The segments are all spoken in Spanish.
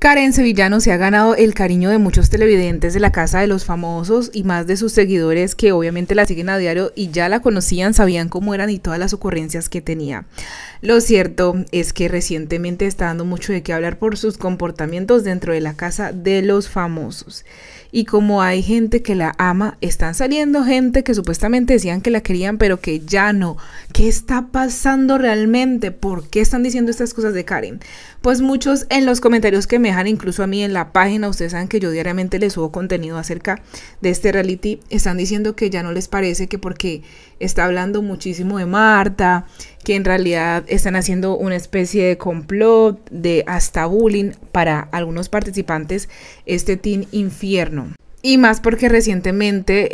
Karen Sevillano se ha ganado el cariño de muchos televidentes de la Casa de los Famosos y más de sus seguidores que obviamente la siguen a diario y ya la conocían, sabían cómo eran y todas las ocurrencias que tenía. Lo cierto es que recientemente está dando mucho de qué hablar por sus comportamientos dentro de la Casa de los Famosos. Y como hay gente que la ama, están saliendo gente que supuestamente decían que la querían pero que ya no, ¿qué está pasando realmente? ¿Por qué están diciendo estas cosas de Karen? Pues muchos en los comentarios que me dejan, incluso a mí en la página, ustedes saben que yo diariamente les subo contenido acerca de este reality, están diciendo que ya no les parece que porque está hablando muchísimo de Marta, que en realidad están haciendo una especie de complot, de hasta bullying para algunos participantes, este Team Infierno. Y más porque recientemente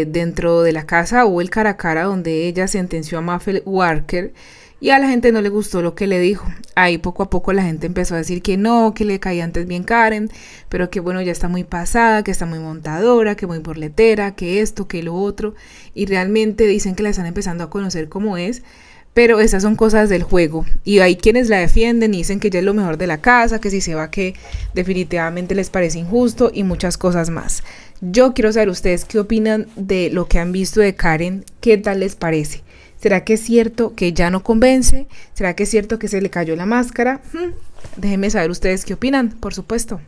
eh, dentro de la casa hubo el cara a cara donde ella sentenció a Maffel Walker y a la gente no le gustó lo que le dijo. Ahí poco a poco la gente empezó a decir que no, que le caía antes bien Karen, pero que bueno, ya está muy pasada, que está muy montadora, que muy borletera, que esto, que lo otro. Y realmente dicen que la están empezando a conocer cómo es pero esas son cosas del juego. Y hay quienes la defienden y dicen que ya es lo mejor de la casa, que si se va que definitivamente les parece injusto y muchas cosas más. Yo quiero saber ustedes qué opinan de lo que han visto de Karen, qué tal les parece. ¿Será que es cierto que ya no convence? ¿Será que es cierto que se le cayó la máscara? Hmm, déjenme saber ustedes qué opinan, por supuesto.